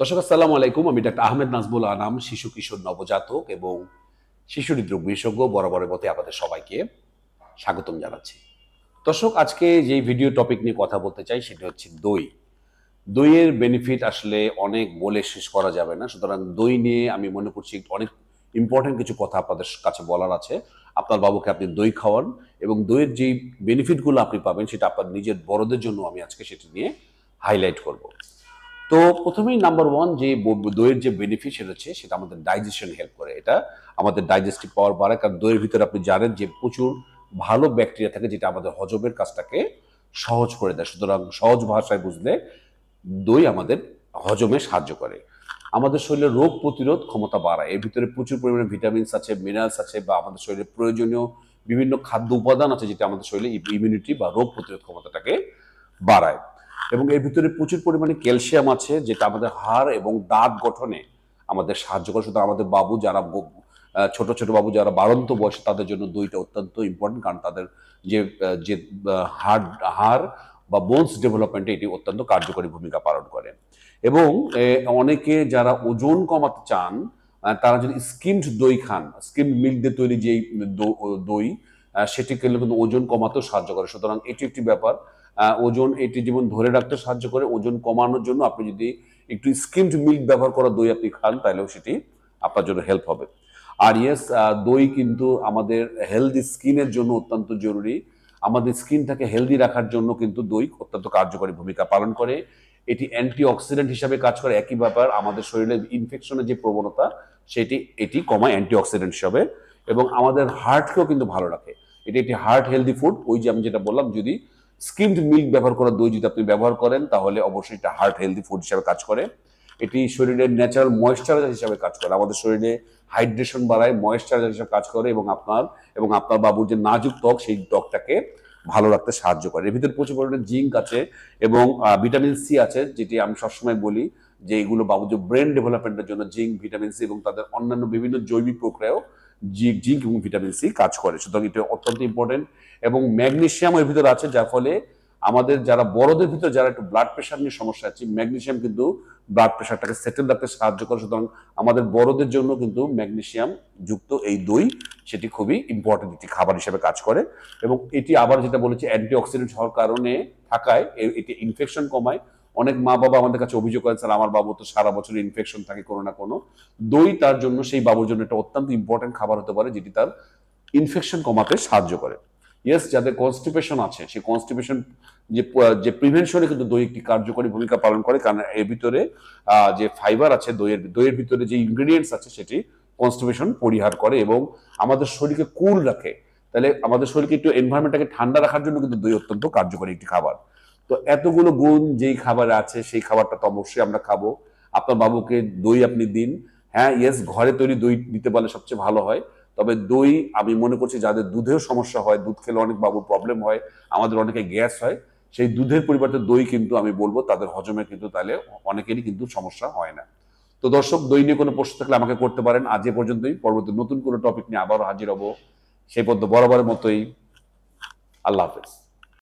দর্শক আসসালামু আলাইকুম আমি ডাক্তার আহমেদ নাজবুল আনাম শিশু কিশোর নবজাতক এবং শিশু হৃদরোগ বিশেষজ্ঞ বরাবরের মতে আপনাদের সবাইকে স্বাগতম জানাচ্ছি দর্শক আজকে যে ভিডিও টপিক নিয়ে কথা বলতে চাই সেটি হচ্ছে দই দইয়ের বেনিফিট আসলে অনেক বলে শেষ করা যাবে না সুতরাং দই নিয়ে আমি মনে করছি অনেক ইম্পর্টেন্ট কিছু কথা আপনাদের কাছে বলার আছে আপনার বাবুকে আপনি দই খাওয়ান এবং দইয়ের যেই বেনিফিটগুলো আপনি পাবেন সেটা আপনার নিজের বড়দের জন্য আমি আজকে সেটি নিয়ে হাইলাইট করব তো প্রথমেই নাম্বার ওয়ান যে দইয়ের যে বেনিফিট সেটা হচ্ছে সেটা আমাদের ডাইজেশন হেল্প করে এটা আমাদের ডাইজেস্টিভ পাওয়ার বাড়ায় কারণ দইয়ের ভিতরে আপনি জানেন যে প্রচুর ভালো ব্যাকটেরিয়া থাকে যেটা আমাদের হজমের কাজটাকে সহজ করে দেয় সুতরাং সহজ ভাষায় বুঝলে দই আমাদের হজমে সাহায্য করে আমাদের শরীরে রোগ প্রতিরোধ ক্ষমতা বাড়ায় এর ভিতরে প্রচুর পরিমাণে ভিটামিনস আছে মিনারেলস আছে বা আমাদের শরীরে প্রয়োজনীয় বিভিন্ন খাদ্য উপাদান আছে যেটা আমাদের শরীরে ইমিউনিটি বা রোগ প্রতিরোধ ক্ষমতাটাকে বাড়ায় এবং এর ভিতরে প্রচুর পরিমাণে ক্যালসিয়াম আছে যেটা আমাদের হাড় এবং দাঁত গঠনে আমাদের সাহায্য করে শুধু আমাদের বাবু যারা ছোট ছোট বাবু যারা বাড়ন্ত বয়সে তাদের জন্য দইটা অত্যন্ত ইম্পর্টেন্ট কারণ তাদের যে যে হাড় হাড় বা বোনস ডেভেলপমেন্টে এটি অত্যন্ত কার্যকরী ভূমিকা পালন করে এবং অনেকে যারা ওজন কমাতে চান তারা যদি স্কিমড দই খান স্কিমড মিল্ক দিয়ে তৈরি যেই দই সেটি খেলে কিন্তু ওজন কমাতেও সাহায্য করে সুতরাং এটি একটি ব্যাপার ওজন এটি যেমন ধরে রাখতে সাহায্য করে ওজন কমানোর জন্য আপনি যদি একটু স্কিমড মিল্ক ব্যবহার করা দই আপনি খান তাহলেও সেটি আপনার জন্য হেল্প হবে আর ইয়েস দই কিন্তু আমাদের হেলদি স্কিনের জন্য অত্যন্ত জরুরি আমাদের স্কিনটাকে হেলদি রাখার জন্য কিন্তু দই অত্যন্ত কার্যকরী ভূমিকা পালন করে এটি অ্যান্টিঅক্সিডেন্ট হিসাবে কাজ করে একই ব্যাপার আমাদের শরীরে ইনফেকশনের যে প্রবণতা সেটি এটি কমায় অ্যান্টিঅক্সিডেন্ট হিসাবে এবং আমাদের হার্টকেও কিন্তু ভালো রাখে এটি একটি হার্ট হেলদি ফুড ওই যে আমি যেটা বললাম যদি স্কিমড মিল্ক ব্যবহার করা দই যদি আপনি ব্যবহার করেন তাহলে অবশ্যই এটা হার্ট হেলদি ফুড হিসাবে কাজ করে এটি শরীরের ন্যাচারাল ময়েশ্চারাইজার হিসাবে কাজ করে আমাদের শরীরে হাইড্রেশন বাড়ায় ময়েশ্চারাইজার হিসাবে কাজ করে এবং আপনার এবং আপনার বাবুর যে নাজুক ত্বক সেই ত্বকটাকে ভালো রাখতে সাহায্য করে এর ভিতরে প্রচুর পরিমাণে জিঙ্ক আছে এবং ভিটামিন সি আছে যেটি আমি সবসময় বলি যে এগুলো যে ব্রেন ডেভেলপমেন্টের জন্য জিঙ্ক ভিটামিন সি এবং তাদের অন্যান্য বিভিন্ন জৈবিক প্রক্রিয়াও জিঙ্ক জিঙ্ক এবং ভিটামিন সি কাজ করে সুতরাং এটা অত্যন্ত ইম্পর্টেন্ট এবং ম্যাগনেশিয়াম এর ভিতরে আছে যার ফলে আমাদের যারা বড়দের ভিতরে যারা একটু ব্লাড প্রেশার নিয়ে সমস্যা আছে ম্যাগনেশিয়াম কিন্তু ব্লাড প্রেশারটাকে সেটেল রাখতে সাহায্য করে সুতরাং আমাদের বড়দের জন্য কিন্তু ম্যাগনেশিয়াম যুক্ত এই দই সেটি খুবই ইম্পর্টেন্ট একটি খাবার হিসেবে কাজ করে এবং এটি আবার যেটা বলেছি অ্যান্টিঅক্সিডেন্ট হওয়ার কারণে থাকায় এটি ইনফেকশন কমায় অনেক মা বাবা আমাদের কাছে অভিযোগ করেন স্যার আমার বাবু তো সারা বছর ইনফেকশন থাকে কোনো না কোনো দই তার জন্য সেই বাবুর জন্য একটা অত্যন্ত ইম্পর্টেন্ট খাবার হতে পারে যেটি তার ইনফেকশন কমাতে সাহায্য করে ইয়েস যাদের কনস্টিপেশন আছে সেই কনস্টিপেশন যে যে প্রিভেনশনে কিন্তু দই একটি কার্যকরী ভূমিকা পালন করে কারণ এর ভিতরে যে ফাইবার আছে দইয়ের দইয়ের ভিতরে যে ইনগ্রেডিয়েন্টস আছে সেটি কনস্টিপেশন পরিহার করে এবং আমাদের শরীরকে কুল রাখে তাহলে আমাদের শরীরকে একটু এনভায়রনমেন্টটাকে ঠান্ডা রাখার জন্য কিন্তু দই অত্যন্ত কার্যকরী একটি খাবার তো এতগুলো গুণ যেই খাবার আছে সেই খাবারটা তো অবশ্যই আমরা খাবো আপনার বাবুকে দই আপনি দিন হ্যাঁ ইয়েস ঘরে তৈরি দই দিতে পারলে সবচেয়ে ভালো হয় তবে দই আমি মনে করছি যাদের দুধেও সমস্যা হয় দুধ খেলে অনেক বাবুর প্রবলেম হয় আমাদের অনেকে গ্যাস হয় সেই দুধের পরিবর্তে দই কিন্তু আমি বলবো তাদের হজমে কিন্তু তাহলে অনেকেরই কিন্তু সমস্যা হয় না তো দর্শক দই নিয়ে কোনো প্রশ্ন থাকলে আমাকে করতে পারেন আজ এ পর্যন্তই পরবর্তী নতুন কোনো টপিক নিয়ে আবারও হাজির হবো সেই পর্যন্ত বরাবরের মতোই আল্লাহ হাফেজ